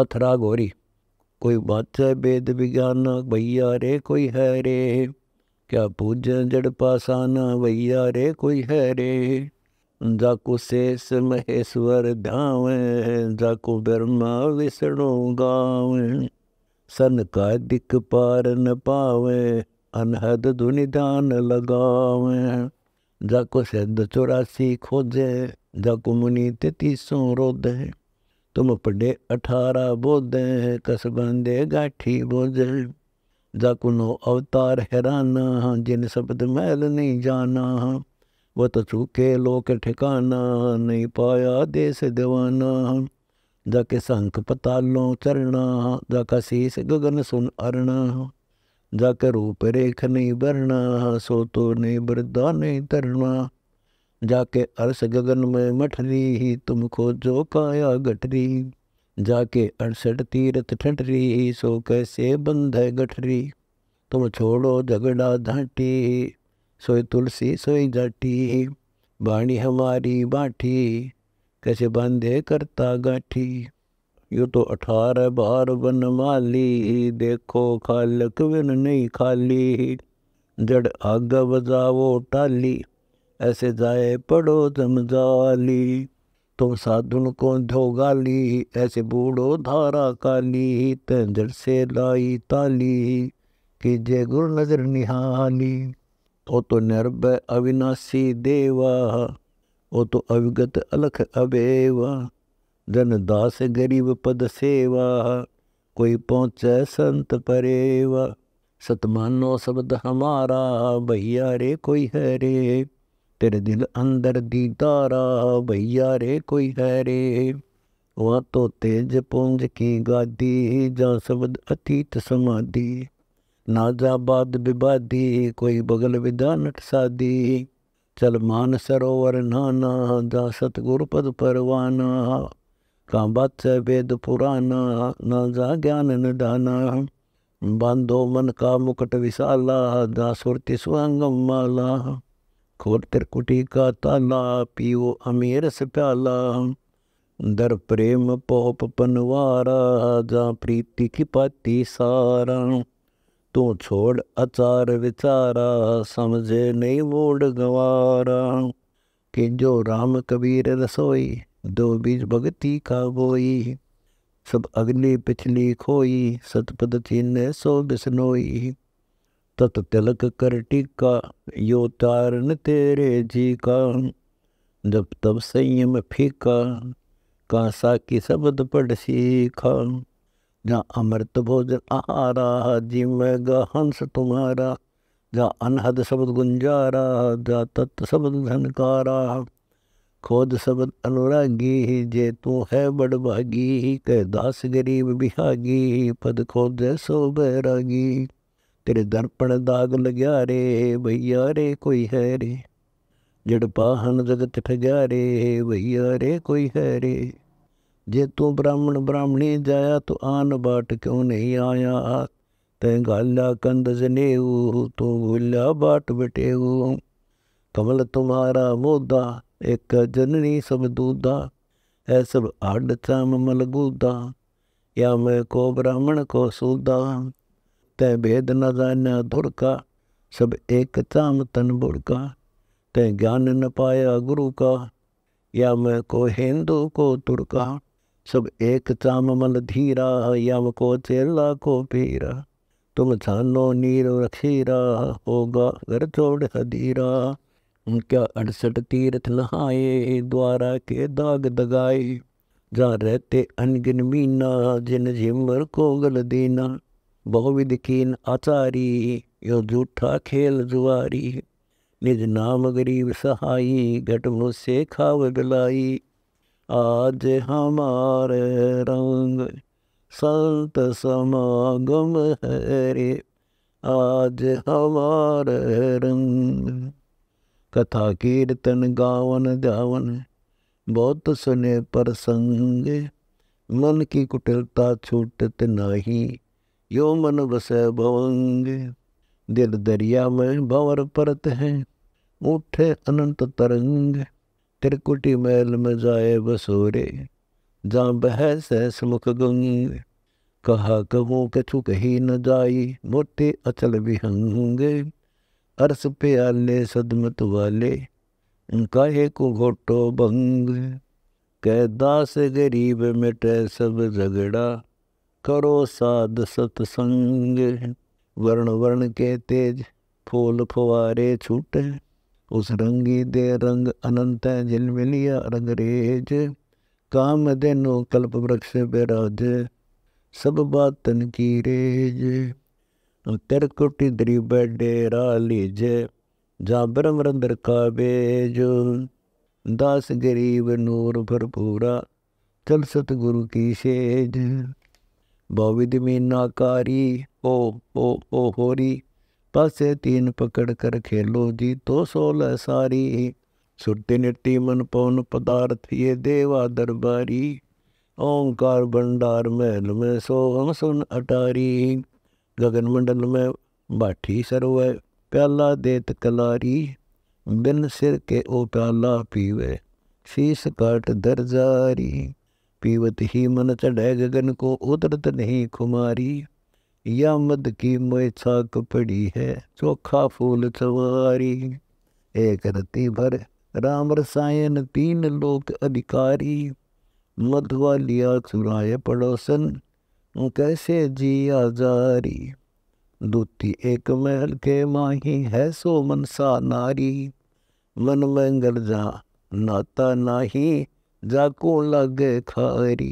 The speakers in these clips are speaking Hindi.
अथरा गौरी कोई बाचा वेद विज्ञान भैया रे कोई है रे क्या पूज जड़ पासान भैया रे कोई है रे जाकु शेष महेश्वर ध्याव जाकु ब्रह्मा विष्णु गाँव सन का दिक पार न पावे अनहद दुनिदान लगावे जाको सिद्ध चौरासी खोजे जाको मुनि तेतीसों रोदे तुम पढ़े अठारह बोध कसबंदे गाठी बोझल जाकुनो अवतार हैराना जिन शब्द मैल नहीं जाना वह तो चूके लोक ठिकाना नहीं पाया देश दीवाना जाके संख पतालों चरना जाका शीश गगन सुन अरना जाके रूप रेख नहीं भरना सो तो नहीं बरदा नहीं तरना जाके अर्स गगन में मठरी ही तुमको जो काया गठरी जाके अड़सठ तीर्थ ठटरी ही सो कैसे बंध है गठरी तुम छोड़ो झगड़ा धाटी सोई तुलसी सोई जाटी बाणी हमारी बाठी कैसे बांधे करता गाठी यो तो अठारह बार बन माली देखो खालक बिन नहीं खाली जड़ आग बजावो टाली ऐसे जाए पड़ो दमदाली तुम साधुन को धोगाली ऐसे बूढ़ो धारा काली तेंजर से लाई ताली कीजे गुर नजर निहाली ओ तो निर्भय अविनाशी देवा ओ तो अविगत अलख अबेवा जन दास गरीब पद सेवा कोई पहुँचे संत परेवा सतमानो शब्द हमारा भैया रे कोई है ਤੇਰੇ ਦਿਲ ਅੰਦਰ ਦੀ ਧਾਰਾ ਭਈਆ ਰੇ ਕੋਈ ਹੈ ਰੇ ਵਾ ਤੋ ਤੇਜ ਪੁੰਜ ਕੀ ਗਾਦੀ ਜਾਂ ਸਬਦ ਅਤੀਤ ਸਮਾਦੀ ਨਾ ਜਾ ਬਾਦ ਬਿਬਾਦੀ ਕੋਈ ਬਗਲ ਵਿਦਾਨ ਸਾਦੀ ਚਲ ਮਾਨ ਸਰੋਵਰ ਨਾਨਾ ਦਾ ਸਤਗੁਰ ਪਦ ਪਰਵਾਨਾ ਕਾਂਬਤ ਵੇਦ ਪੁਰਾਨਾ ਨਾ ਜਾ ਗਿਆਨ ਨਿਦਾਨਾ ਬੰਦੋ ਮਨ ਕਾ ਮੁਕਟ ਵਿਸਾਲਾ ਦਾ ਸੁਰਤੀ ਸੁਅੰਗਮ ਮਾਲਾ खोल कुटी का ताला पियो अमीर से प्याला दर प्रेम पोप पनवारा जा प्रीति की पाती सारा तू छोड़ अचार विचारा समझे नहीं मोड़ गवारा कि जो राम कबीर रसोई दो बीज भक्ति का बोई सब अग्नि पिछली खोई सतपद छीने सो बिस्नोई तत तिलक कर टीका यो तारन तेरे जी का जब तब संयम फीका कांसा की शब्द पढ़ सीखा जहाँ अमृत भोजन आहारा जी मैं हंस तुम्हारा जा अनहद शब्द गुंजारा जा तत् शब्द धनकारा खोद शब्द अनुरागी जे तू है बड़भागी कह दास गरीब बिहागी पद खोद सो बैरागी ਤੇਰੇ ਦਰਪਣ ਦਾਗ ਲਗਿਆ ਰੇ ਭਈਆ ਰੇ ਕੋਈ ਹੈ ਰੇ ਜੜ ਪਾਹਨ ਜਗਤ ਠਗਿਆ ਰੇ ਭਈਆ ਰੇ ਕੋਈ ਹੈ ਰੇ ਜੇ ਤੂੰ ਬ੍ਰਾਹਮਣ ਬ੍ਰਾਹਮਣੀ ਜਾਇਆ ਤੂੰ ਆਨ ਬਾਟ ਕਿਉਂ ਨਹੀਂ ਆਇਆ ਤੈ ਗਾਲਾ ਕੰਦ ਨੇਉ ਤੂੰ ਭੁੱਲਾ ਬਾਟ ਬਟੇਉ ਕਮਲ ਤੁਮਾਰਾ ਮੋਦਾ ਇੱਕ ਜਨਨੀ ਸਭ ਦੂਦਾ ਐ ਸਭ ਆੜ ਚਾਮ ਮਲਗੂਦਾ ਯਾ ਮੈਂ ਕੋ ਬ੍ਰਾਹਮਣ ਕੋ ਸੂਦਾ तय भेद न जाने अधुर का सब एक में तन का तय ज्ञान न पाया गुरु का या मैं को हिंदू को तुर्का सब एक चाम मन धीरा या मैं को चेला को पीरा तुम छानो नीर रखीरा होगा घर छोड़ हदीरा उनका अड़सठ तीर्थ नहाए द्वारा के दाग दगाए जा रहते अनगिन मीना जिन झिमर को गल दीना बहुविध कीन आचारी यो झूठा खेल जुआरी निज नाम गरीब सहाई घट मुझसे खाव गलाई आज हमारे रंग संत समागम हरे आज हमारे रंग कथा कीर्तन गावन जावन बहुत सुने प्रसंग मन की कुटिलता छूटत नहीं यो मन बस भवंग दिल दरिया में भंवर परत है उठे अनंत तरंग त्रिकुटी मैल में जाए बसोरे जा बह सहसमुख गंग कहा कहूँ कछु कही न जाई मोटे अचल विहंगे अरस प्याले सदमत वाले काहे को घोटो भंग कह दास गरीब मिटे सब झगड़ा ਕਰੋ ਸਾਧ ਸਤ ਸੰਗ ਵਰਣ ਵਰਣ ਕੇ ਤੇਜ ਫੂਲ ਫੁਆਰੇ ਛੁੱਟੇ ਉਸ ਰੰਗੀ ਦੇ ਰੰਗ ਅਨੰਤ ਹੈ ਜਿਨ ਮਿਲਿਆ ਰੰਗ ਰੇਜ ਕਾਮ ਦੇ ਨੋ ਕਲਪ ਬ੍ਰਖਸ਼ ਬਿਰਾਜ ਸਭ ਬਾਤਨ ਕੀ ਰੇਜ ਤੇਰ ਕੋਟੀ ਦਰੀ ਬੈਡੇ ਰਾ ਲੀਜੇ ਜਾ ਬ੍ਰਹਮ ਰੰਦਰ ਕਾ ਬੇਜ ਦਾਸ ਗਰੀਬ ਨੂਰ ਭਰਪੂਰਾ ਚਲ ਸਤ ਗੁਰੂ ਕੀ ਸੇਜ भविध मीनाकारी ओ ओ ओ होरी पासे तीन पकड़ कर खेलो जी तो सोल सारी सुरति निति मन पवन पदार्थ ये देवा दरबारी ओंकार भंडार महल में सोहम सुन अटारी गगन मंडल में बाठी सरव प्याला देत कलारी बिन सिर के ओ प्याला पीवे शीश काट दर्जारी पीवत ही मन चढ़ गगन को उतरत नहीं खुमारी या मद की मोय छाक पड़ी है चोखा फूल सवारी एक रति भर राम रसायन तीन लोक अधिकारी मधुआ लिया चुराए पड़ोसन कैसे जिया जारी दूती एक महल के माही है सो मनसा नारी मन मंगल जा नाता नाही जाको लागे खारी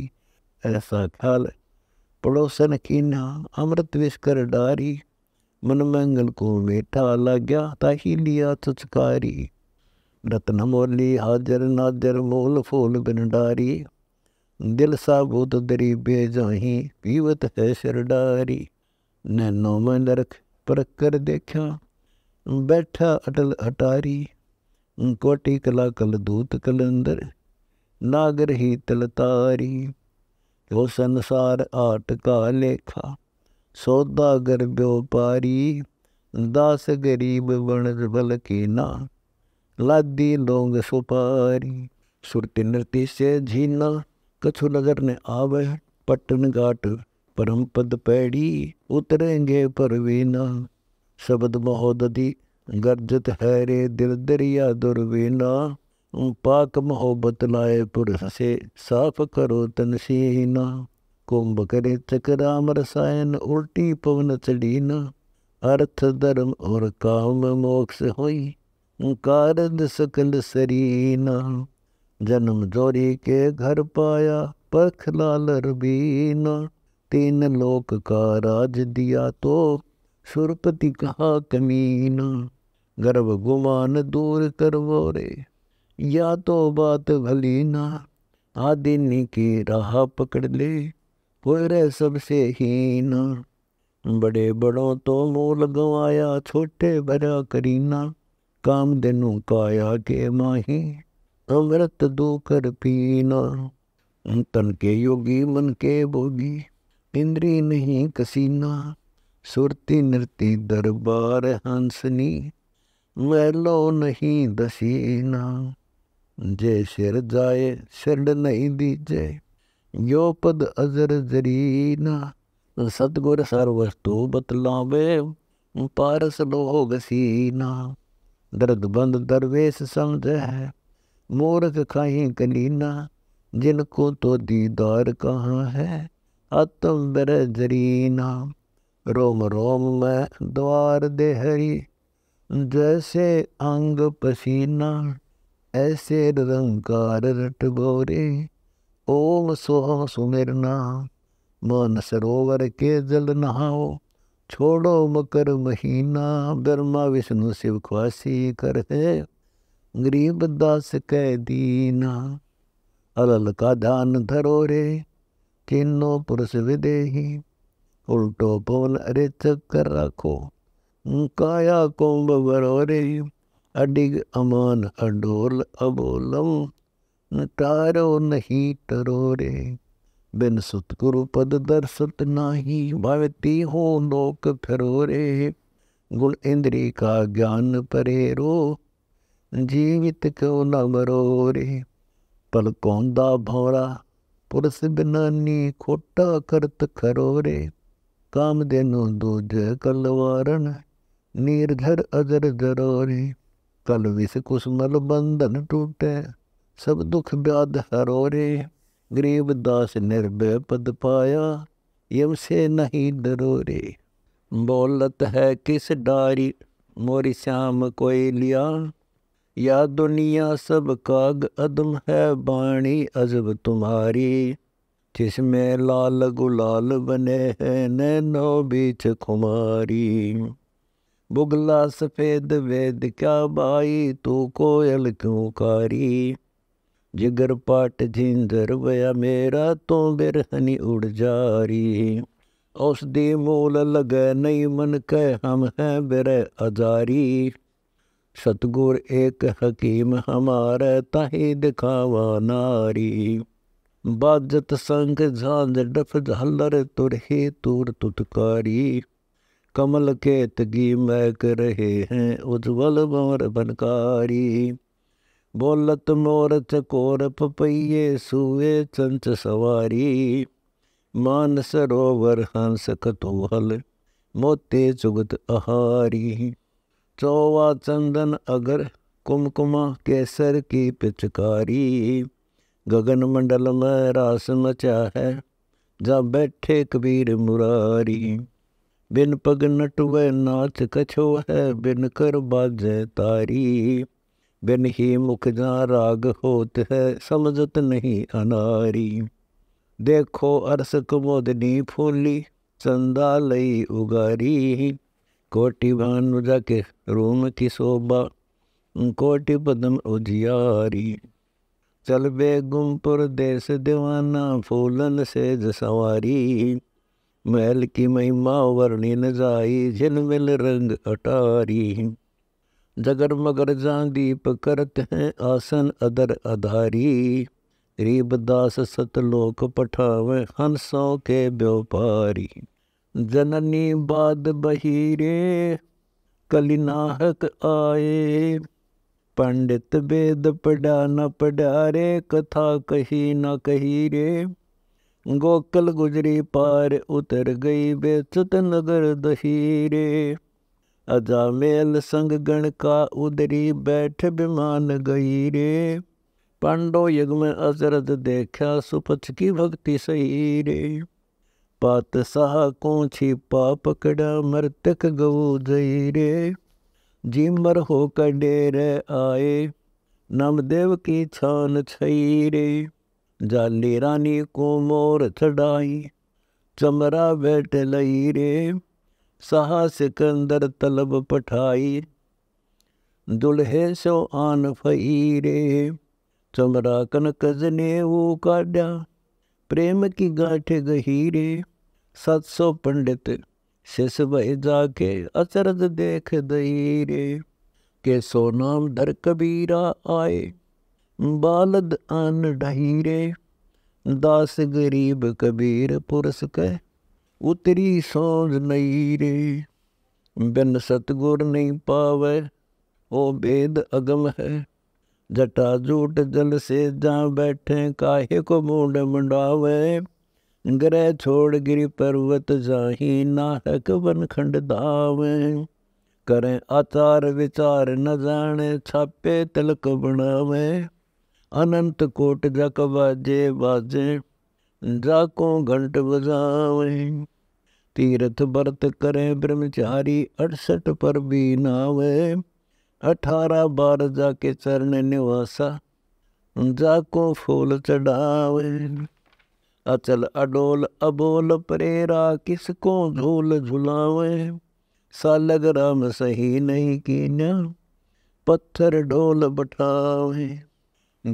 ऐसा ख्याल पड़ोसन की अमृत विस्कर डारी मन मंगल को मीठा लाग्या ताही लिया तुचकारी रत्न मोली हाजर नाजर मोल फूल बिन डारी दिल सा साबूत दरी बेजाही पीवत है डारी नैनो में नरख पर कर देखा बैठा अटल अटारी कोटि कला कल दूत कलंदर नागर ही तलतारी वो संसार आट का लेखा सौदागर व्यापारी दास गरीब बनज बल की ना लादी लोंग सुपारी सुरती नृत्य से झीना कछु नगर ने आवे पटन घाट परम पद पैड़ी उतरेंगे परवीना शब्द महोदधि गर्जत हैरे दिल दरिया दुर्वीना पाक मोहब्बत लाए पुरुष से साफ करो तनसीना कुंभ करे चकराम रसायन उल्टी पवन चढ़ीना अर्थ धर्म और काम मोक्ष होई कारद सकल सरीना जन्म जोरी के घर पाया पख लाल रबीना तीन लोक का राज दिया तो सुरपति कहा कमीना गर्भ गुमान दूर करवो रे या तो बात भली ना आदि की राह पकड़ ले रे सबसे ही ना बड़े बड़ों तो मोल गवाया छोटे भरा करीना काम दिन काया के माही अमृत दो कर पीना तन के योगी मन के भोगी इंद्री नहीं कसीना सुरती नृति दरबार हंसनी मैलो नहीं दसीना जय सिर जाए सिर नहीं दीजे यो पद अजर जरीना सतगुर सर्वस्तु बतलावे पारस लोग सीना दर्द बंद दरवेश समझ है मूर्ख खाई कलीना जिनको तो दीदार कहाँ है आत्म बर जरीना रोम रोम में द्वार दे हरी जैसे अंग पसीना ऐसे निरंकार रट बोरे ओम सो सुमिरना मन सरोवर के जल नहाओ छोड़ो मकर महीना ब्रह्मा विष्णु शिव ख्वासी कर है गरीब दास कह दीना अलल का दान धरो रे किन्नो पुरुष विदेही उल्टो पवन अरे चक्कर रखो काया कुंभ भरो रे अडिग अमान अडोल अबोलम तारो नहीं तरो रे बिन सतगुरु पद दर्शत नाही भवती हो लोक फिरो गुण इंद्री का ज्ञान परेरो जीवित क्यों न मरो रे पल भौरा पुरस बिनानी खोटा करत खरो काम देनो दूज कलवारण निर्धर अदर जरो कल विष मल बंधन टूटे सब दुख व्याध हरोरे गरीब दास निर्भय पद पाया यम से नहीं डरोरे बोलत है किस डारी मोरी श्याम कोई लिया या दुनिया सब काग अदम है बाणी अजब तुम्हारी जिसमें लाल गुलाल बने हैं नैनो बीच खुमारी बुगला सफ़ेद वेद क्या बाई तू कोयल क्यों कारी जिगर पाट झिंझर वया मेरा तो बिरहनी उड़ जा रही औषधि मूल लग नहीं मन कह हम हैं बिरह अजारी सतगुर एक हकीम हमारे ताही दिखावा नारी बाजत संग झांझ डफ झल्लर तुरही तुर तुतकारी कमल के तगी महक रहे हैं उज्ज्वल मोर बनकारी बोलत मोरत कोर पपैये सुए चंच सवारी मान सरोवर हंस कतूहल मोते चुगत आहारी चौवा चंदन अगर कुमकुमा केसर की पिचकारी गगन मंडल में रास मचा है जा बैठे कबीर मुरारी बिन पग नट व नाथ कछो है बिन कर बाजय तारी बिन ही मुख जा राग होत है समझत नहीं अनारी देखो अरस कुमोदनी फूली चंदा लई उगारी कोटि भानु जक रूम की शोभा कोटि पदम उजियारी चल बे गुमपुर देश दीवाना फूलन से जसवारी महल की महिमा वर्णिन जाई झिलमिल रंग अटारी जगर मगर जा दीप करत हैं आसन अदर अधारी गरीबदास सतलोक पठाव हंसों के व्यापारी जननी बाद बहिरे कलिनाहक आए पंडित वेद पढ़ा न पढ़ा रे कथा कही न कही रे गोकल गुजरी पार उतर गई बेचत नगर दहीरे अजामेल संग गण का उदरी बैठ विमान गई रे पांडो युग में अजरत देखा सुपच की भक्ति सही रे पात साह को छिपा पकड़ा मृतक गऊ जई रे जिमर होकर डेरे आए नामदेव की छान छई रे जाने रानी को मोर चढ़ाई चमरा बैठ लई रे सहा सिकंदर तलब पठाई दुल्हे सो आन फई रे चमरा कनकज ने वो काढ़ा प्रेम की गांठ गहीरे सात सौ पंडित शिष भय जाके अचरज देख दई रे के सो नाम धर कबीरा आए बालद आन ढहीरे दास गरीब कबीर पुरस कह उतरी सोज नई रे बिन सतगुर नहीं पावे ओ भेद अगम है जटा झूठ जल से जा बैठे काहे को मूड मंडावे ग्रह छोड़ गिरी पर्वत जाही नाहक वन खंड दावे करें आचार विचार न जाने छापे तिलक बनावे अनंत कोट जक बाजे बाजे जाको घंट बजावे तीर्थ व्रत करें ब्रह्मचारी अड़सठ पर भी नावे अठारह बार जाके चरण निवासा जाको फूल चढ़ावे अचल अडोल अबोल परेरा किसको झूल झुलावे सालग राम सही नहीं कीन्या पत्थर ढोल बठावे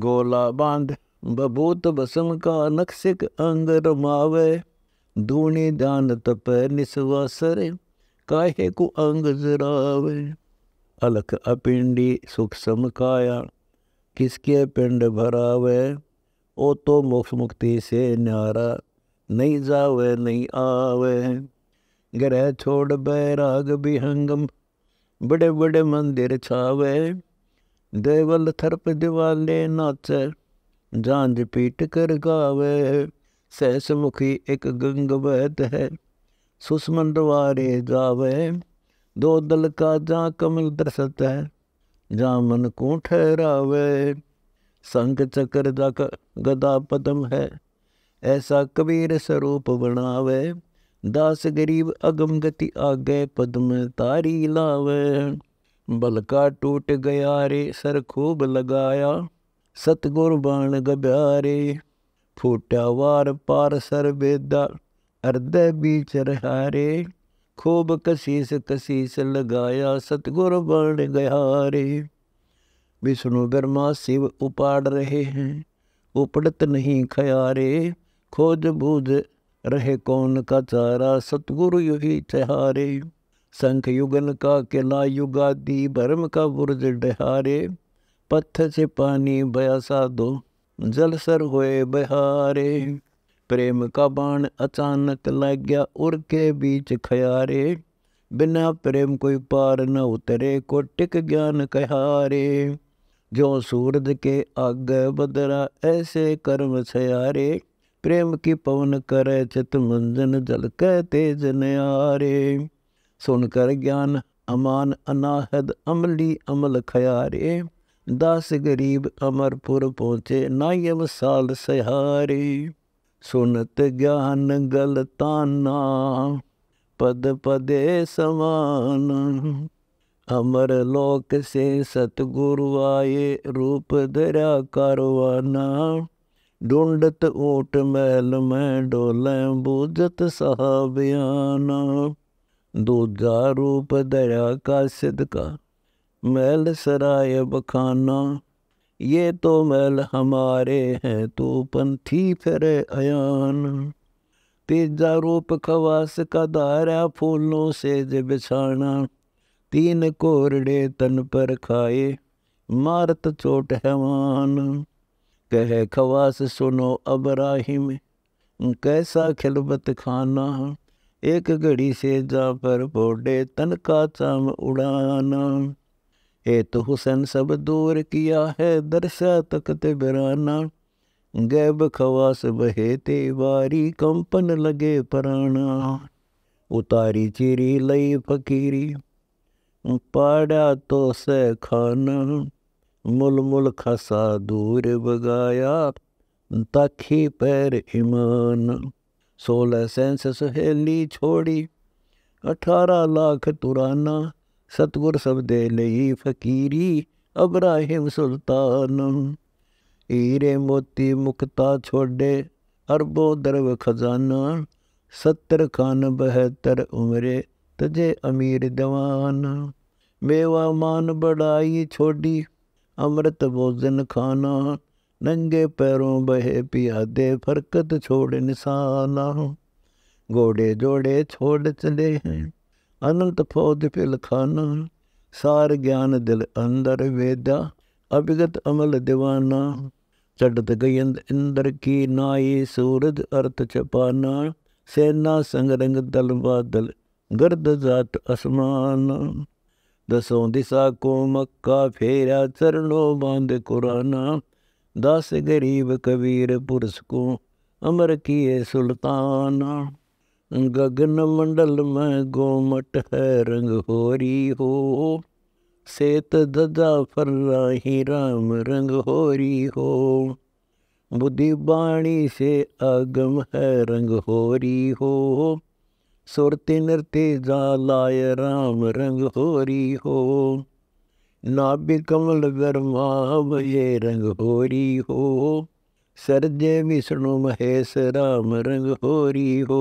गोला बांध बबूत बसम का नक्सिक अंग रमावे दूनी दान तप निस्वासर काहे को अंग जरावे अलख अपिंडी सुख समकाया किसके पिंड भरावे ओ तो मोक्ष मुक्ति से न्यारा नहीं जावे नहीं आवे ग्रह छोड़ बैराग हंगम बड़े बड़े मंदिर छावे देवल थर्प दिवाले नाच जांझ पीट कर गावे मुखी एक गंग बहत है सुषमन द्वारे जावे दो दल का जा कमल दर्शत है जा मन को ठहरावे संग चक्र जा गदा पदम है ऐसा कबीर स्वरूप बनावे दास गरीब अगम गति आगे पद्म तारी लावे ਬਲਕਾ ਟੂਟ ਗਿਆ ਰੇ ਸਰ ਖੂਬ ਲਗਾਇਆ ਸਤਗੁਰ ਬਾਣ ਗਬਿਆਰੇ ਫੋਟਾ ਵਾਰ ਪਾਰ ਸਰ ਬੇਦਾ ਅਰਧੇ ਵਿੱਚ ਰਹਾਰੇ ਖੂਬ ਕਸੀਸ ਕਸੀਸ ਲਗਾਇਆ ਸਤਗੁਰ ਬਾਣ ਗਿਆਰੇ ਵਿਸ਼ਨੂੰ ਬਰਮਾ ਸਿਵ ਉਪਾੜ ਰਹੇ ਹੈ ਉਪੜਤ ਨਹੀਂ ਖਿਆਰੇ ਖੋਜ ਬੂਝ ਰਹੇ ਕੌਣ ਕਾ ਚਾਰਾ ਸਤਗੁਰ ਯਹੀ ਤਿਹਾਰੇ शंख युगन का किला युगादि भरम का बुरज डहारे पत्थर से पानी बया साधो जल सर हुए बहारे प्रेम का बाण अचानक लग गया उर के बीच खयारे बिना प्रेम कोई पार न उतरे को टिक ज्ञान कहारे जो सूरज के आग बदरा ऐसे कर्म छयारे प्रेम की पवन करे चित मंजन जल कह तेज नारे सुनकर ज्ञान अमान अनाहद अमली अमल खयारे दास गरीब अमरपुर पहुँचे नायब साल सहारे सुनत ज्ञान गलताना पद पदे समान अमर लोक से सतगुरु आए रूप धरा कारवाना ढूंढत ऊट महल में डोलें बूझत सहाबियाना दूजा रूप दरिया का सिदका मैल सराय बखाना ये तो मैल हमारे हैं तो पंथी फिर अयान तीजा रूप खवास का दारा फूलों से जे बिछाना तीन कोरड़े तन पर खाए मारत चोट हैवान कह खवास सुनो अबराहिम कैसा खिलबत खाना एक घड़ी से जा पर बोडे तन का चाम उड़ाना ए तो हुसन सब दूर किया है दरसा तकत बिराना गैब खवास बहेते वारी कंपन लगे पराना उतारी चिरी लई फकीरी पाड़ा तो से खाना मुल मुल खसा दूर बगाया तखी पैर ईमान सोलह सेंस सहेली छोड़ी अठारह लाख तुराना सतगुर सब दे फकीरी अब्राहिम सुल्तान हीरे मोती मुक्ता छोड़े अरबो दरव खजाना सत्तर खान बहत्तर उमरे तजे अमीर दवान मेवा मान बढ़ाई छोड़ी अमृत भोजन खाना नंगे पैरों बहे पिया दे फरकत छोड़ निशाना घोड़े जोड़े छोड़ चले हैं अनंत फौज फिल खाना सार ज्ञान दिल अंदर वेदा अभिगत अमल दीवाना चढ़त गयंद इंद्र की नाई सूरज अर्थ छपाना सेना संगरंग दल बादल गर्द जात असमान दसों दिशा को मक्का फेरा चरणों बांध कुराना दस गरीब कबीर पुरुष को अमर किए सुल्ताना गगन मंडल में गोमट है रंग होरी हो सेत धजा ही राम रंग होरी हो बुद्धि बाणी से आगम है रंग होरी हो सुरति नृत्य जालाय राम रंग होरी हो नाभ कमल गर्मा ये रंग होरी हो सरजय विष्णु महेश राम रंग होरी हो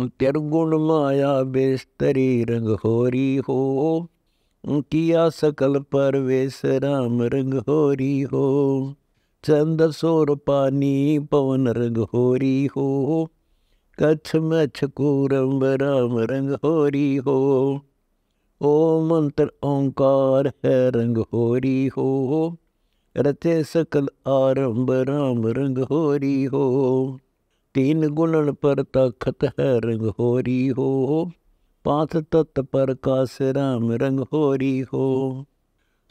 त्रिगुण माया बेस्तरी रंग होरी हो किया सकल परवेश राम रंग होरी हो चंद सोर पानी पवन रंग होरी हो कच्छ मच्छ कूरम राम रंग होरी हो ओम मंत्र ओंकार है रंग होरी हो रते सकल आरंभ राम रंग होरी हो तीन गुणन पर ताकत है रंग होरी हो पांच तत्व पर काश राम रंग होरी हो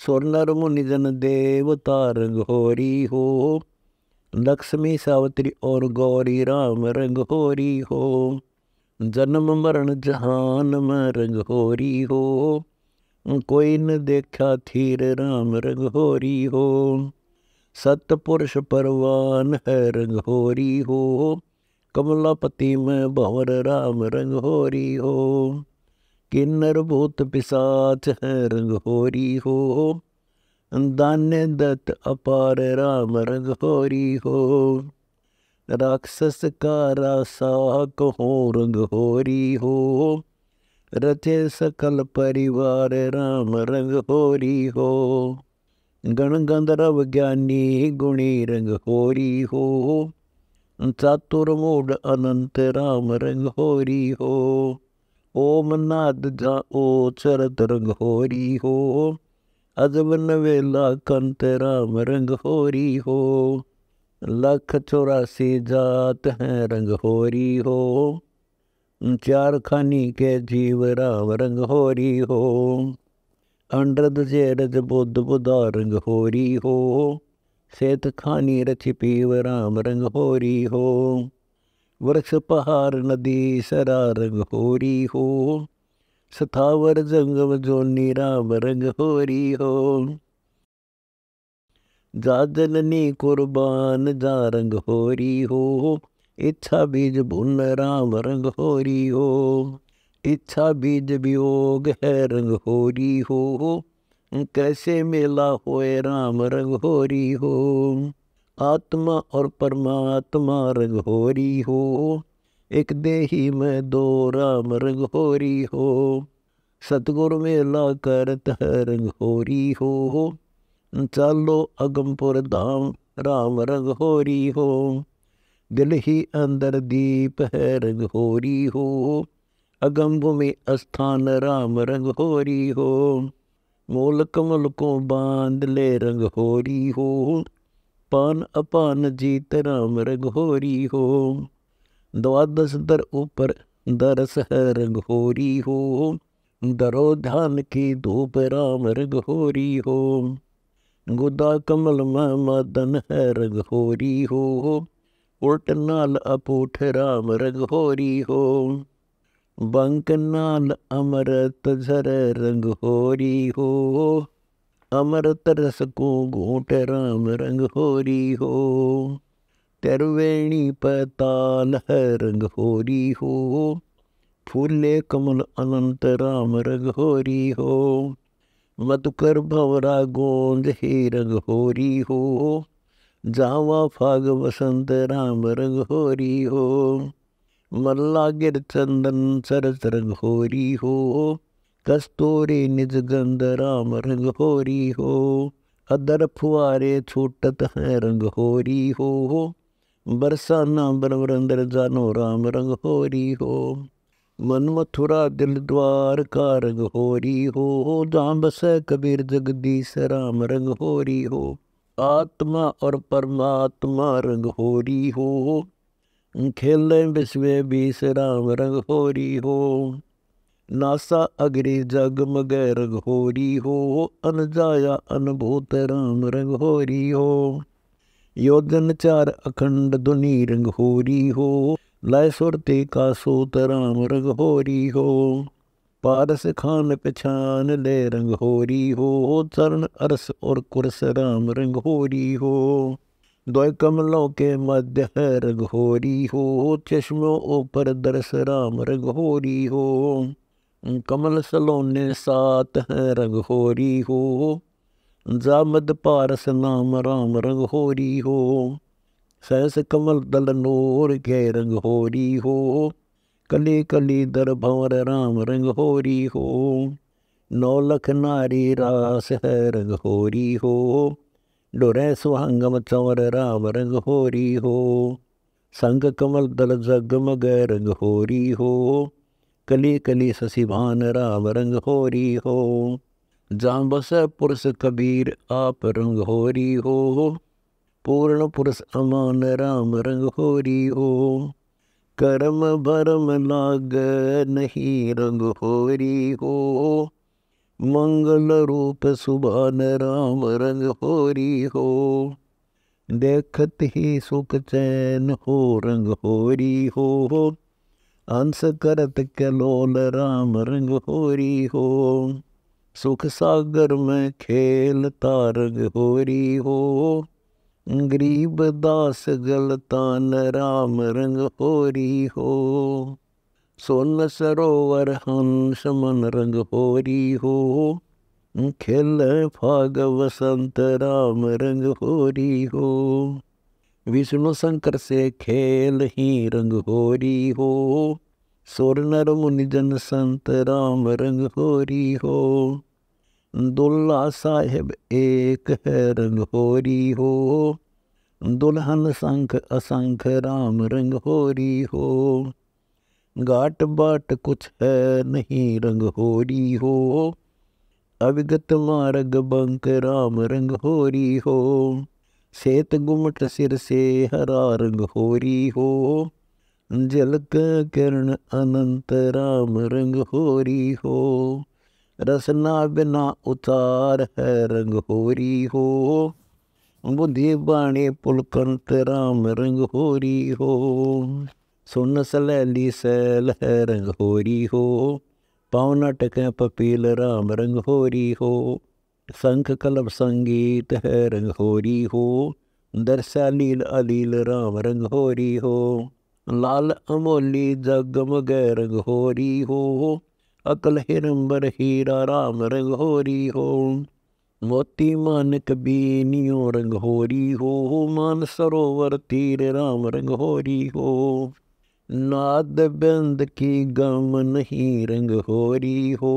स्वर्णर मुनिजन देवता रंग होरी हो लक्ष्मी सावित्री और गौरी राम रंग होरी हो जन्म मरण जहान में रघोरी हो कोई न देखा थीर राम रघोरी हो सत पुरुष परवान है रघोरी हो कमलापति में भंवर राम रंगोरी हो किन्नर भूत पिसाच है रंगोरी हो दान्य दत्त अपार राम रंगोरी हो राक्षस का रासा कहो रंग होरी हो रचे सकल परिवार राम रंग होरी हो गण गंधर्व ज्ञानी गुणी रंग होरी हो चातुर्मूढ़ अनंत राम रंग होरी हो ओम नाद जा ओ चरत रंग होरी हो अजब नवेला कंत राम रंग होरी हो लख चौरासी जात हैं रंगहोरी हो चार खानी के जीव राम रंगहोरी हो अंडद जेरज बुद्ध बुधा रंगहोरी हो सेत खानी रच पीव राम रंगहोरी हो वृक्ष पहाड़ नदी सरा रंगहोरी हो सथावर जंगम जोनी राम रंग रंगहोरी हो जादलनी कुर्बान जा रंग होरी हो इच्छा बीज भुन राम रंग होरी हो इच्छा बीज वियोग है रंग होरी हो कैसे मेला होए राम रंग होरी हो आत्मा और परमात्मा रंग होरी हो एक देही में दो राम रंग होरी हो सतगुरु मेला करत है रंग होरी हो चालो अगमपुर धाम राम रघोरी हो दिल ही अंदर दीप है रघोरी हो अगम भूमि अस्थान राम रघोरी हो मूल कमल को बांध ले रघोरी हो पान अपान जीत राम रघोरी हो द्वादश दर ऊपर दरस है रघोरी हो दरो ध्यान की धूप राम रघोरी हो ਗੁਦਾ ਕਮਲ ਮਮਦਨ ਮਦਨ ਹੈ ਹੋਰੀ ਹੋ ਉਲਟ ਨਾਲ ਅਪੂਠ ਰਾਮ ਹੋਰੀ ਹੋ ਬੰਕ ਨਾਲ ਅਮਰਤ ਝਰ ਹੋਰੀ ਹੋ ਅਮਰਤ ਰਸ ਕੋ ਘੋਟ ਰਾਮ ਹੋਰੀ ਹੋ ਤਰਵੇਣੀ ਪਤਾਲ ਹੈ ਰੰਗ ਹੋਰੀ ਹੋ ਫੁੱਲੇ ਕਮਲ ਅਨੰਤ ਰਾਮ ਹੋਰੀ ਹੋ मत कर भवरा गोंद हे रघोरी हो जावा फाग वसंत राम रघोरी हो मल्ला गिर चंदन सरस रघोरी हो कस्तोरे निज गंद राम रघोरी हो अदर फुआरे छूटत हैं रंगहोरी हो बरसाना बरवरंदर जानो राम रंग हो रंगहोरी हो मन मथुरा दिल द्वार का रंग होरी हो जहाँ बस कबीर जगदीश राम रंग होरी हो आत्मा और परमात्मा रंग होरी हो खेलें विश्व बीस राम रंग होरी हो नासा जग जगमग रंग होरी हो अनजाया अनभूत राम रंग होरी हो योजन चार अखंड धुनि रंग होरी हो लय सुरती का सूतराम रंग होरी हो पारस खान पछान ले रंग हो होरी हो चरण अरस और कुरस राम रंग हो होरी हो द्वय कमलों के मध्य है रंग हो होरी हो चश्मो ओ पर दरस राम रंग हो होरी हो कमल सलोने सात है रंग हो होरी हो जामद पारस नाम राम रंग हो होरी हो सहस कमल दल नोर के रंग होरी हो कली कली दर भंवर राम रंग होरी हो नौलख नारी रास है रंग होरी हो डोरे सुहांगम चंवर राम रंग होरी हो संग कमल दल जगमग रंग होरी हो कली कली शशिभान राम रंग होरी हो जाम बस पुरुष कबीर आप रंग होरी हो पूर्ण पुरुष समान राम रंग होरी हो करम भरम लाग नहीं रंग होरी हो मंगल रूप सुभान राम रंग होरी हो देखत ही सुख चैन हो रंग होरी हो अंस करत के लोल राम रंग होरी हो सुख सागर में खेलता रंग होरी हो गरीब दास गलतान राम रंग होरी हो सोन सरोवर हंस मन रंग होरी हो खिल फाग वसंत राम रंग होरी हो विष्णु शंकर से खेल ही रंग होरी हो सोर नर जन संत राम रंग होरी हो दुल्ला साहेब एक है रंगोरी हो दुल्हन संख असंख राम रंगोरी हो घाट बाट कुछ है नहीं रंगोरी हो अविगत मार्ग बंक राम रंगोरी हो श्वेत गुमट सिर से हरा रंगोरी हो जलक किरण अनंत राम रंग हो रंगोरी हो रसना बिना उतार है रंगोरी हो बुद्धि बाणी पुलकंत राम रंगोरी हो सुन सलैली सैल है रंगोरी हो पावना टकें पपील राम रंगोरी हो शंख कलब संगीत है रंगोरी हो दर्शा लील अलील राम रंगोरी हो लाल अमोली जगमग रंगोरी हो अकल हिरम्बर हीरा राम रघोरी हो मोती मान कबीनियो रघोरी हो मान सरोवर तीर राम रघोरी हो नाद बंद की गम नहीं रंगोरी हो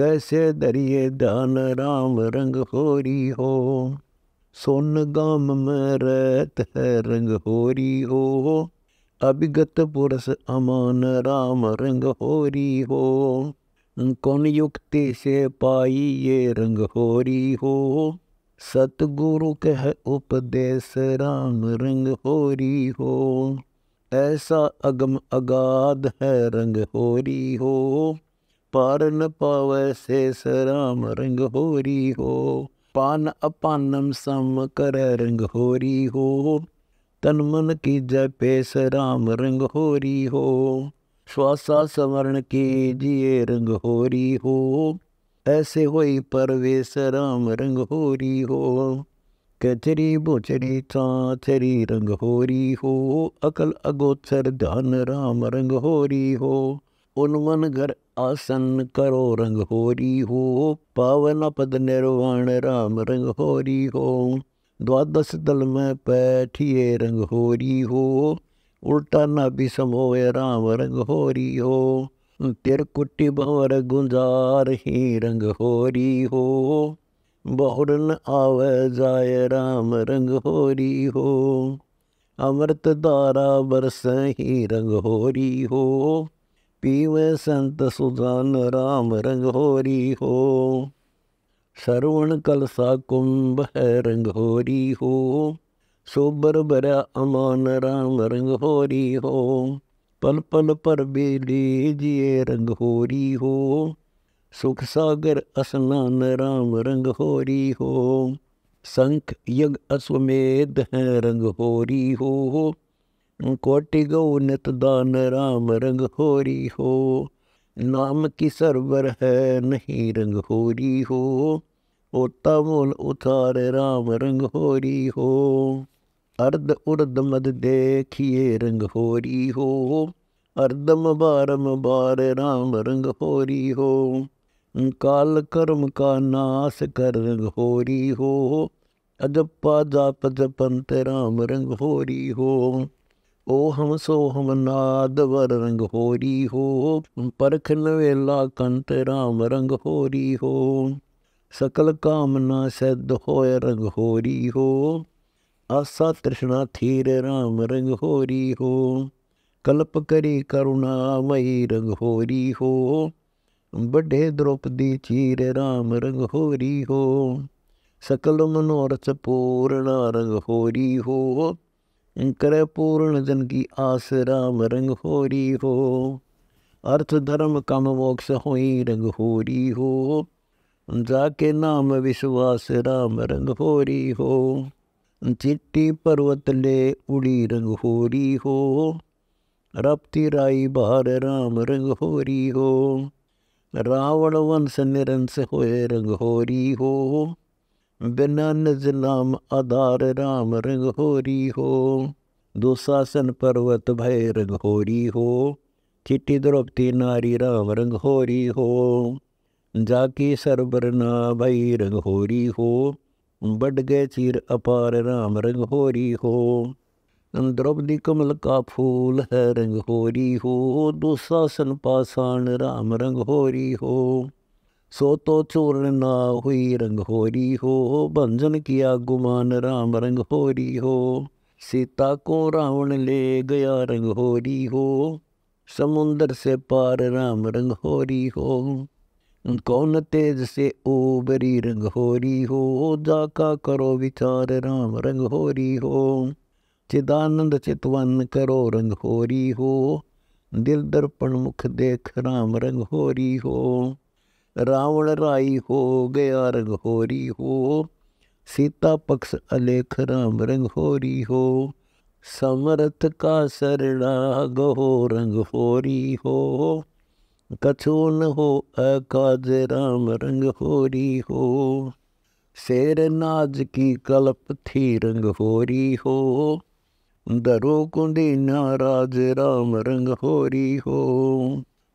कैसे दरिए दान राम रंग होरी हो सोन गम में रहत है रंग होरी हो अभिगत पुरस अमान राम रंग होरी हो कौन युक्ति से पाई ये रंग होरी हो सतगुरु कह उपदेश राम रंग होरी हो ऐसा अगम अगाध है रंग होरी हो पार न पावे शेष राम रंग होरी हो पान अपानम सम कर रंग होरी हो तन मन की जय पेश राम रंग होरी हो श्वासा स्मरण की जिये रंग होरी हो ऐसे होई परवेश राम रंग होरी हो कचरी बोचरी चाचरी रंग होरी हो अकल अगोचर धन राम रंग होरी हो उन्मन घर आसन करो रंग होरी हो पावन पद निर्वाण राम रंग होरी हो द्वादश दल में पैठिए रंग होरी हो उल्टा ना भी समोए राम रंग होरी हो तिर कुटी भंवर गुंजार ही रंग होरी हो बहुरन आवे जाय राम रंग होरी हो अमृत दारा बरस ही रंग होरी हो पीवे संत सुजान राम रंग होरी हो ਸਰਵਣ ਕਲਸਾ ਕੁੰਭ ਹੈ ਰੰਗ ਹੋਰੀ ਹੋ ਸੋਬਰ ਬਰਿਆ ਅਮਾਨ ਰਾਮ ਰੰਗ ਹੋਰੀ ਹੋ ਪਲ ਪਲ ਪਰ ਬੇਲੀ ਜੀਏ ਰੰਗ ਹੋਰੀ ਹੋ ਸੁਖ ਸਾਗਰ ਅਸਨਾਨ ਰਾਮ ਰੰਗ ਹੋਰੀ ਹੋ ਸੰਖ ਯਗ ਅਸਵਮੇਧ ਹੈ ਰੰਗ ਹੋਰੀ ਹੋ ਕੋਟਿ ਗਉ ਨਿਤ ਦਾਨ ਰਾਮ ਰੰਗ ਹੋਰੀ ਹੋ नाम की सरवर है नहीं रंग होरी हो ओता मोल उतारे राम रंग होरी हो अर्ध उर्द मद देखिए रंग होरी हो अर्धम बारम बार राम रंग होरी हो काल कर्म का नाश कर रंग होरी हो अजपा जाप जपंत राम रंग होरी हो ओ सोहम नाद वर रंग होरी हो परख नवेला कंत राम रंग होरी हो सकल कामना सिद्ध होय रंग होरी हो आसा तृष्णा थीर राम रंग होरी हो कल्प करी करुणा मई रंग होरी हो बढ़े द्रौपदी चीर राम रंग होरी हो सकल मनोरथ पूर्ण रंग होरी हो कर पूर्ण जन की आस राम रंग हो रही हो अर्थ धर्म कम मोक्ष हो रंग हो रही हो जाके नाम विश्वास राम रंग हो रही हो चिट्टी पर्वत ले उड़ी रंग हो होरी हो रपति राई बार राम रंग हो रही हो रावण वंश निरंस हो रंग हो रही हो बिना नजलाम आधार राम रघोरी हो दुशासन पर्वत भय रंगहोरी हो चिट्ठी द्रौपदी नारी राम रंगहोरी हो जाकी सरबरना भई रंगहोरी हो बढ़ गए चीर अपार राम रंगहोरी हो द्रौपदी कमल का फूल है रंगहोरी हो दुशासन पाषाण राम रंगहोरी हो सो तो चोरण ना हुई रंग होरी हो भंजन किया गुमान राम रंग होरी हो सीता को रावण ले गया रंग होरी हो समुंदर से पार राम रंग होरी हो कौन तेज से ओबरी रंग होरी हो जाका करो विचार राम रंग होरी हो चिदानंद चितवन करो रंग होरी हो दिल दर्पण मुख देख राम रंग होरी हो रावण राई हो गया रघोरी हो सीता पक्ष अलेख राम रंघोरी हो समरथ का शरणा गहो रंघोरी हो कछो न हो अकाज राम रंघोरी हो शेर नाज की कल्प थी रंघोरी हो दरो कुंडी नाराज राम रंग हो रंघोरी हो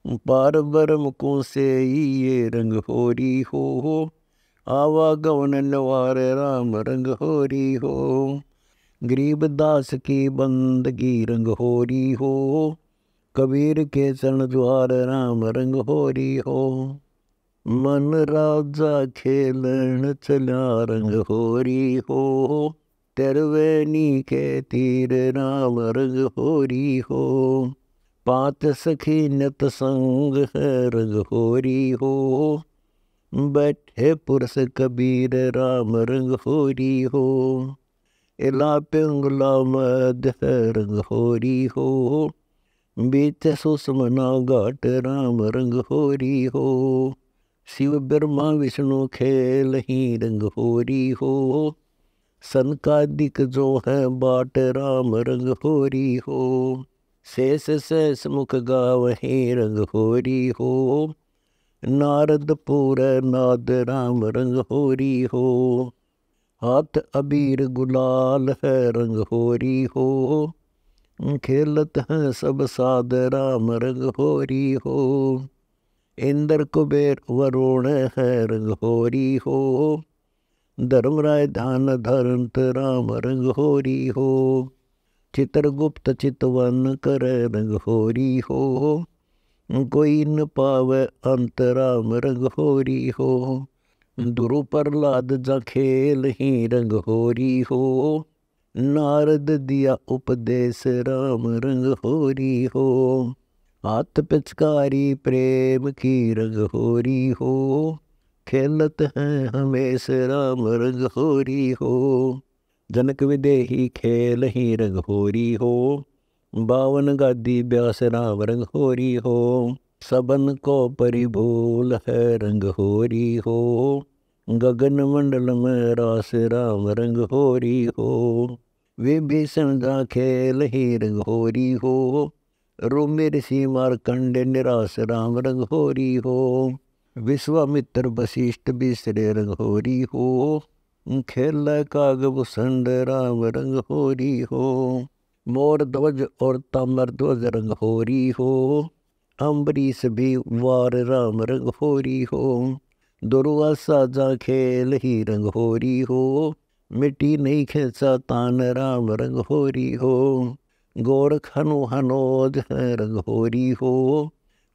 पार बर को से ये रंग होरी हो हो आवा गवन राम रंग होरी हो गरीब दास की बंदगी रंग होरी हो कबीर के चरण द्वार राम रंग होरी हो मन राजा खेलन चला रंग होरी हो तरवैनी के तीर राम रंग होरी हो पात सखी नत संग रंगहोरी हो बैठे पुरस कबीर राम रंगहोरी हो इलापे मद रंगहोरी हो बीत सुसमना घाट राम रंगहोरी हो शिव ब्रह्मा विष्णु खेल ही रंगहोरी हो सनकादिक जो है बाट राम रंगहोरी हो शेष शेष मुख गावहे रंगहोरी हो नारद पूर नाद राम रंगहोरी हो हाथ अबीर गुलाल है रंगहोरी हो खेलत हैं सब साध राम रंगहोरी हो इंद्र कुबेर वरुण है रंगहोरी हो धर्मराय ध्यान धरंत राम रंग रंगहोरी हो चित्रगुप्त चितवन कर होरी हो कोई न पाव अंतराम होरी हो दुरु प्रहलाद जा खेल ही होरी हो नारद दिया उपदेश राम होरी हो हाथ पिचकारी प्रेम की होरी हो खेलत हैं हमेश राम रंग होरी हो जनक विदेही खेल ही रघोरी हो बावन गादी ब्यास राम रंघोरी हो सबन को परिभूल है रंघोरी हो गगन मंडल में रास राम रंघोरी हो विभीषण का खेल ही रंघोरी हो रोमे ऋषि मारकंड निराश राम रंघोरी हो विश्वामित्र वशिष्ठ बिसरे रंघोरी हो खेल काग भूषण राम रंग होरी हो मोर ध्वज और तामर ध्वज रंग होरी हो अम्बरीश भी वार राम रंग होरी हो दुर्वा साजा खेल ही रंग होरी हो मिट्टी नहीं खेसा तान राम रंग होरी हो गोरख हनु हनोज रंग होरी हो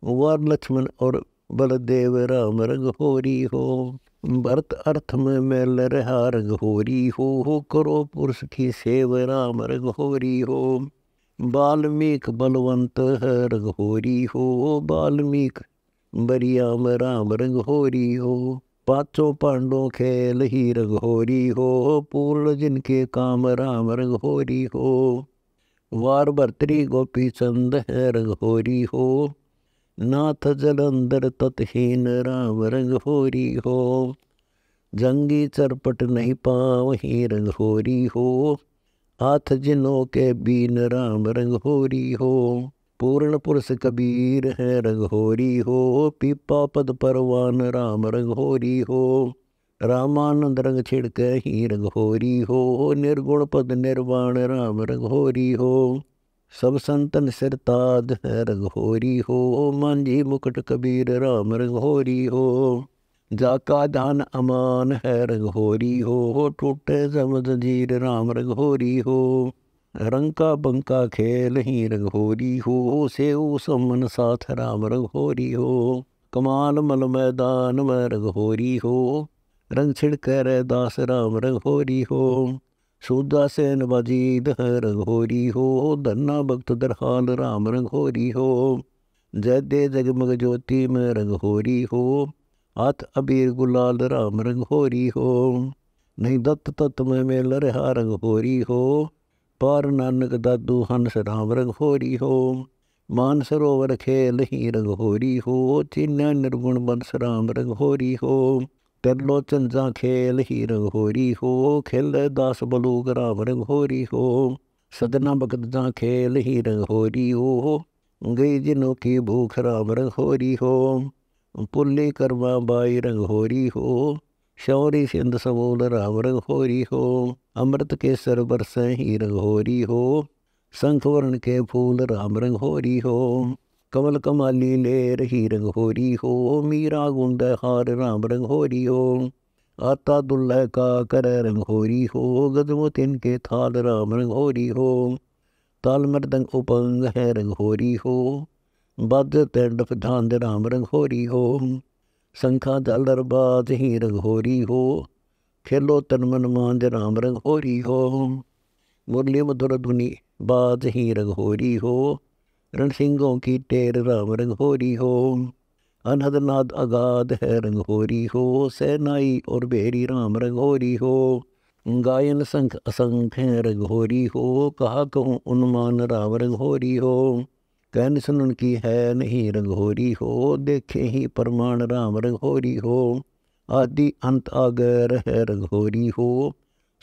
वार लक्ष्मण और बलदेव राम रंग होरी हो भरत अर्थ में मेल रहा रघोरी हो हो करो पुरुष की सेव राम रघोरी हो बाल्मीक बलवंत है रघोरी हो बाल्मीक बरियाम राम रघोरी हो पाचों पांडों खेल ही रघोरी हो पूर्ण जिनके काम राम रघोरी हो वार भर्तरी गोपी चंद है रघोरी हो नाथ जलंधर तथहीन राम रंगहोरी हो जंगी चरपट नहीं पाव ही रंगहोरी हो हाथ जिनो के बीन राम रंगहोरी हो पूर्ण पुरुष कबीर है रंगहोरी हो पीपा पद परवान राम रंगहोरी हो रामानंद रंग छिड़क ही रंगहोरी हो निर्गुण पद निर्वाण राम रंग हो रंगहोरी हो सब संतन सिरताज है रघोरी हो मांझी मुकुट कबीर राम रघोरी हो जाका दान अमान है रघोरी हो हो टूटे समझ जीर राम रघोरी हो रंका बंका खेल ही रघोरी हो सेऊ समन साथ राम रघोरी हो कमाल मल मैदान में रघोरी हो रंग छिड़कर दास राम रघोरी हो ਸੋਦਾ ਸੈਨ ਵਜੀਦ ਹੋਰੀ ਹੋ ਦੰਨਾ ਬਖਤ ਦਰਹਾਨ ਰਾਮ ਰੰਗ ਹੋਰੀ ਹੋ ਜਦੇ ਜਗਮਗ ਜੋਤੀ ਰੰਗ ਰਘੋਰੀ ਹੋ ਅਤ ਅਬੀਰ ਗੁਲਾਲ ਰਾਮ ਰੰਗ ਹੋਰੀ ਹੋ ਨਹੀਂ ਦਤ ਤਤ ਮੈਂ ਮੇਲ ਰਹਾ ਹੋਰੀ ਹੋ ਪਰ ਨਾਨਕ ਦਾਦੂ ਹੰਸ ਰਾਮ ਰੰਗ ਹੋਰੀ ਹੋ ਮਾਨ ਸਰੋਵਰ ਖੇਲ ਹੀ ਹੋਰੀ ਹੋ ਤਿੰਨ ਨਿਰਗੁਣ ਬੰਸ ਰਾਮ ਰੰਗ ਹੋਰੀ ਹੋ तेलो चंजा खेल हीर होरी हो खेल दास बलूग राम रंग होरी हो सदना बकदा खेल हीर होरी हो गई जिनो भूख राम रंग होरी हो पुल्ली करवा बाई रंग होरी हो शौरी सिंध सबोल राम रंग होरी हो अमृत के सर बरसें ही रंग होरी हो शंख के फूल राम रंग होरी हो ਕਮਲ ਕਮਾਲੀ ਲੈ ਰਹੀ ਰੰਗ ਹੋਰੀ ਹੋ ਮੀਰਾ ਗੁੰਦ ਹਾਰ ਰਾਮ ਰੰਗ ਹੋਰੀ ਹੋ ਆਤਾ ਦੁੱਲੈ ਕਾ ਕਰ ਰੰਗ ਹੋਰੀ ਹੋ ਗਦਮੋ ਤਿਨ ਕੇ ਥਾਲ ਰਾਮ ਰੰਗ ਹੋਰੀ ਹੋ ਤਾਲ ਮਰਦੰਗ ਉਪੰਗ ਹੈ ਰੰਗ ਹੋਰੀ ਹੋ ਬਦ ਤੈਂਡ ਫਧਾਨ ਦੇ ਰਾਮ ਰੰਗ ਹੋਰੀ ਹੋ ਸੰਖਾ ਦਲਰ ਬਾਤ ਹੀ ਰੰਗ ਹੋਰੀ ਹੋ ਖੇਲੋ ਤਨ ਮਨ ਮਾਨ ਦੇ ਰਾਮ ਰੰਗ ਹੋਰੀ ਹੋ ਮੁਰਲੀ ਮਧੁਰ ਧੁਨੀ ਬਾਦ ਹੀ ਰੰਗ ਹੋਰੀ ਹੋ रण सिंहों की टेर राम रंगोरी हो अनहद अगाध आगाद है रंगोरी हो सेनाई और बेरी राम रंगोरी हो गायन संख असंख रंग रंगोरी हो कहा कहूँ उन्मान राम रंगोरी हो कहन सुनन की है नहीं रंगोरी हो देखे ही प्रमाण राम रंगोरी हो आदि अंत आगर है रंगोरी हो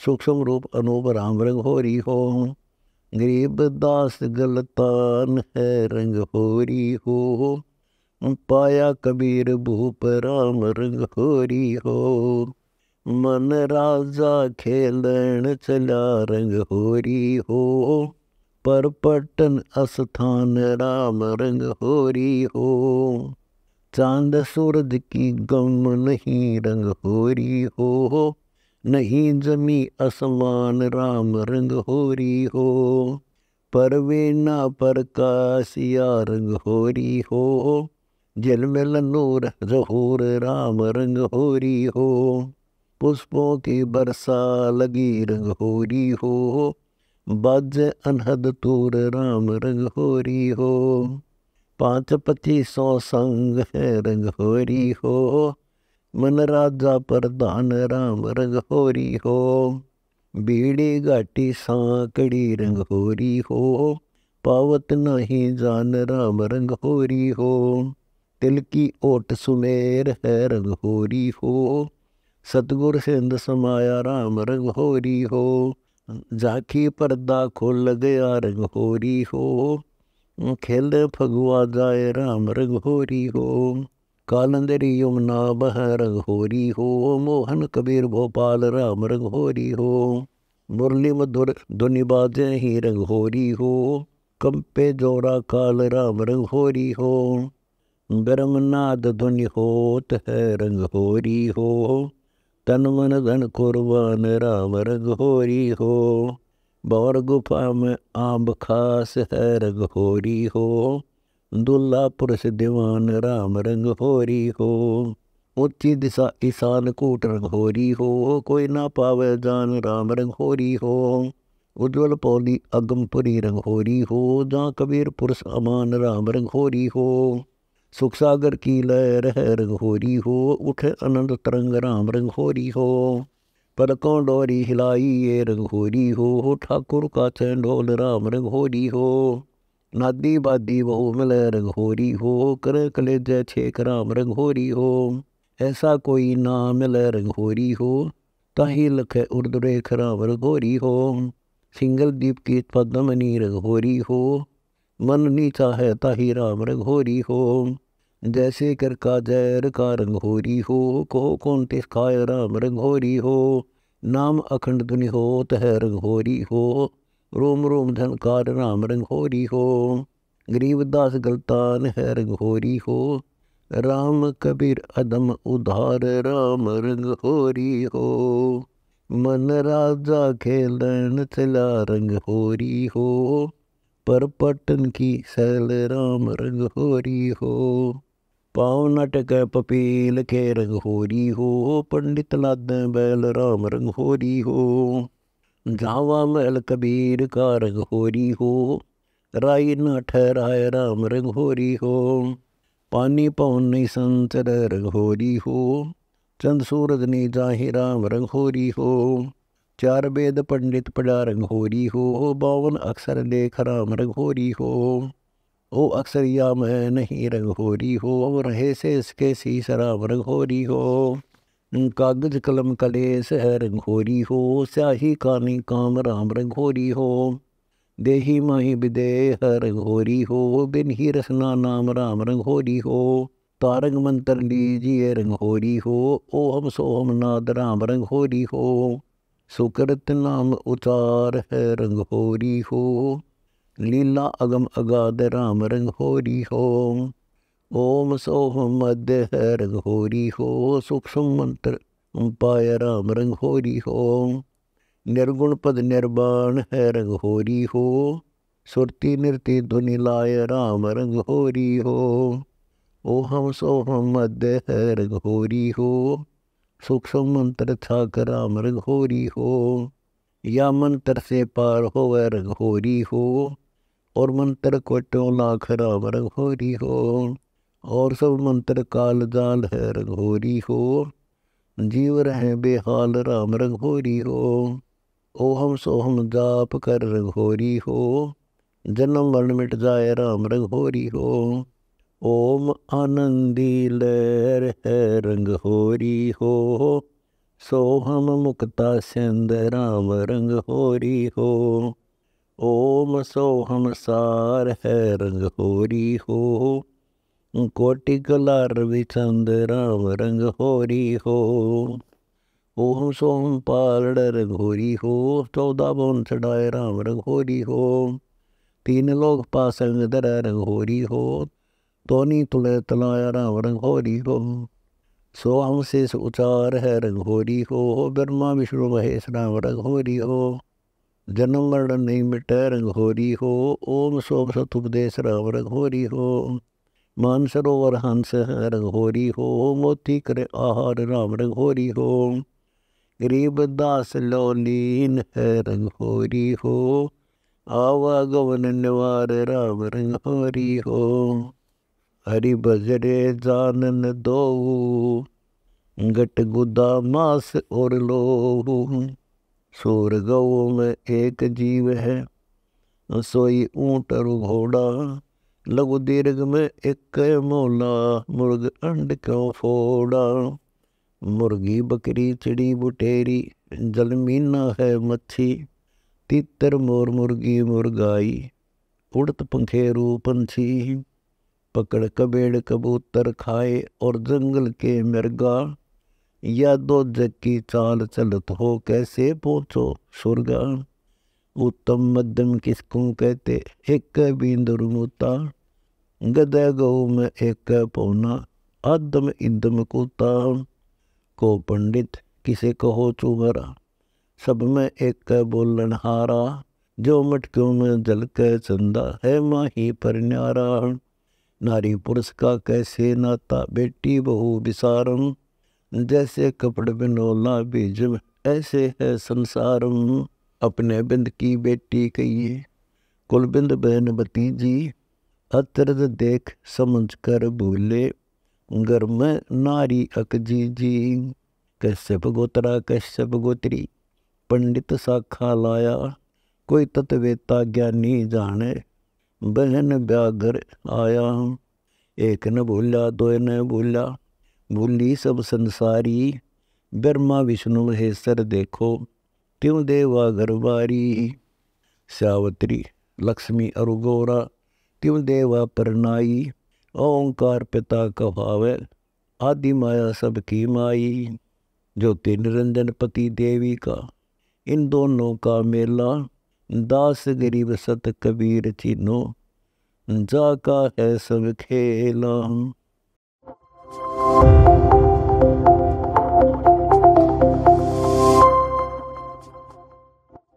सूक्ष्म रूप अनूप राम रंगोरी हो गरीब दास गलतान है रंग होरी हो पाया कबीर भूप राम रंग होरी हो मन राजा खेलन चला रंग होरी हो पर पटन अस्थान राम रंग होरी हो चांद सूरज की गम नहीं रंग होरी हो नहीं जमी असमान राम रंग होरी हो परवे ना परकासिया रंग होरी हो जलमल नूर जहूर राम रंग होरी हो पुष्पों की बरसा लगी रंग होरी हो बाज अनहद तूर राम रंग होरी हो पाँच सौ संग है रंग होरी हो मन राजा ਮਨ ਰਾਜਾ ਪ੍ਰਧਾਨ ਰਾਮ ਰੰਗੋਰੀ ਹੋ ਬੀੜੀ ਘਾਟੀ ਸਾਂਕੜੀ ਰੰਗੋਰੀ हो पावत नहीं जान राम रंग होरी हो तिल की ओट सुमेर है रंग होरी हो सतगुर सिंध समाया राम रंग होरी हो झांकी पर्दा खोल गया रंग होरी हो खेल फगुआ जाए राम रंग होरी हो ਕਾਲੰਦਰੀ ਯਮਨਾ ਬਹਰ ਹੋਰੀ ਹੋ ਮੋਹਨ ਕਬੀਰ ਭੋਪਾਲ ਰਾਮ ਰੰਗ ਹੋਰੀ ਹੋ ਮੁਰਲੀ ਮਧੁਰ ਦੁਨੀ ਬਾਜੇ ਹੀ ਰੰਗ ਹੋਰੀ ਹੋ ਕੰਪੇ ਜੋਰਾ ਕਾਲ ਰਾਮ ਰੰਗ ਹੋਰੀ ਹੋ ਬ੍ਰਹਮਨਾਦ ਦੁਨੀ ਹੋਤ ਹੈ ਰੰਗ ਹੋਰੀ ਹੋ ਤਨ ਮਨ ਧਨ ਕੁਰਬਾਨ ਰਾਮ ਰੰਗ ਹੋਰੀ ਹੋ ਬੌਰ ਗੁਫਾ ਮੇ ਆਂਬ ਖਾਸ ਹੈ ਹੋਰੀ ਹੋ दुल्ला पुरुष दीवान राम रंग होरी हो ऊंची दिशा ईशान कूट रंग होरी हो कोई ना पावे जान राम रंग होरी हो उज्ज्वल पौली अगमपुरी रंग होरी हो जा कबीर पुरुष अमान राम रंग होरी हो सुख सागर की लहर रह रंग होरी हो उठे अनंत तरंग राम रंग होरी हो पलकों डोरी हिलाई ये रंग होरी हो ठाकुर का चैंडोल राम रंग होरी हो नादी बादी बहु मिल रघोरी हो कर कलेज छेक राम रघोरी हो ऐसा कोई ना मिल रघोरी हो ताही लख उर्दरेख राम रघोरी हो सिंगल दीप की पद्मनी रघोरी हो मन नीचा है ताही राम रघोरी हो जैसे कर का जय का रंघोरी हो कहो कौन तिसकाय राम रघोरी हो नाम अखंड दुनि हो तह रघोरी हो रोम रोम धनकार राम रंग हो हो गरीबदास गलतान है रंग हो हो राम कबीर अदम उधार राम रंग हो हो मन राजा खेलन चला रंग हो पर पटन की सैल राम रंग हो हो पाव नटक पपील के रंग हो हो पंडित लाद बैल राम रंग हो रंघोरी हो गावा मल कबीर का रघोरी हो राय न ठहराय राम रघोरी हो पानी पवन नहीं संतर रघोरी हो चंद सूरज नहीं जाहे राम रघोरी हो चार वेद पंडित पढ़ा रघोरी हो बावन अक्षर लेख राम रघोरी हो ओ अक्षर या मैं नहीं रघोरी हो रहे से इसके शीस राम रघोरी हो कागज कलम कले सह रंघोरी हो स्याही कानी काम राम रंघोरी हो देही माही विदेह रंघोरी हो बिन ही रसना नाम राम रंघोरी हो तारंग मंत्र लीजिए रंघोरी हो ओहम सोहम नाद राम रंघोरी हो सुकृत नाम उतार है रंघोरी हो लीला अगम अगाध राम रंघोरी हो ओम सोहम मध्य रंग होरी हो सूक्ष्म मंत्र पाय राम रंग होरी होम निर्गुण पद निर्वाण है रंग होरी हो सुरति नृति धुनि लाय राम रंग होरी हो ओहम सोहम मध्य है रंग होरी हो सूक्ष्म मंत्र था राम रंग होरी हो या मंत्र से पार हो वह रंग होरी हो और मंत्र को लाख राम रंग होरी हो ਔਰ ਸਭ ਮੰਤਰ ਕਾਲ ਦਾਲ ਹੈ ਹੋਰੀ ਹੋ ਜੀਵ ਰਹਿ ਬੇਹਾਲ ਰਾਮ ਹੋਰੀ ਹੋ ਓ ਹਮ ਸੋ ਹਮ ਦਾਪ ਕਰ ਹੋਰੀ ਹੋ ਜਨਮ ਮਰਨ ਮਿਟ ਜਾਏ ਰਾਮ ਹੋਰੀ ਹੋ ਓਮ ਆਨੰਦੀ ਲਹਿਰ ਹੈ ਹੋਰੀ ਹੋ ਸੋ ਹਮ ਮੁਕਤਾ ਸਿੰਧ ਰਾਮ ਹੋਰੀ ਹੋ ਓਮ ਸੋ ਹਮ ਸਾਰ ਹੈ ਹੋਰੀ ਹੋ कोटिकलार विसंदर रंग होरी हो ओम सोम पालड़ रघोरी हो चौदह बन चढ़ाए राम रघोरी हो तीन लोग पासंग दर रघोरी हो तोनी तुले तलाया राम रघोरी हो सो हम से उचार है रघोरी हो ब्रह्मा विष्णु महेश राम रघोरी हो जन्म मरण नहीं मिटे रघोरी हो ओम सोम सतुपदेश राम रघोरी हो मानसरोवर हंस रघोरी हो मोती कर आहार राम रघोरी हो गरीब दास लोलीन है रघोरी हो आवा गवन निवार राम रघोरी हो हरि बजरे जानन दो गट गुदा मास और लोहू सूर गौ में एक जीव है सोई ऊँट रु घोड़ा लघु दीर्घ में एक मोला मुर्ग अंड क्यों फोड़ा मुर्गी बकरी चिड़ी बुटेरी जलमीना है मच्छी तीतर मोर मुर्गी मुर्गाई उड़त पंखेरू पंछी पकड़ कबेड़ कबूतर खाए और जंगल के मिर्गा या दो जग की चाल चलत हो कैसे पहुँचो सुरगा उत्तम मध्यम किसको कहते एक बींद रुमोता गद गौ में एक पौना आदम इदम को ताम को पंडित किसे कहो चुमरा सब में एक बोलन हारा जो मटक्यों में जल के चंदा है माही पर न्यारा नारी पुरुष का कैसे नाता बेटी बहु विसारम जैसे कपड़ बिनोला बीजम ऐसे है संसारम अपने बिंद की बेटी कहिए कुलबिंद बहन भतीजी अतरद देख समझ कर भूले गर्म नारी अकजी जी कश्यप गोत्रा कश्यप गोत्री पंडित साखा लाया कोई तत्वेता ज्ञानी जाने बहन ब्यागर आया एक न भूला दो न भूला भूली सब संसारी ब्रह्मा विष्णु हेसर देखो त्यों देवा घरबारी सावत्री लक्ष्मी अरुगोरा त्यों देवा परनाई ओंकार पिता कहावे आदि माया सबकी माई ज्योति निरंजन पति देवी का इन दोनों का मेला दास गरीब सत कबीर चिन्हो जाका है सब खेला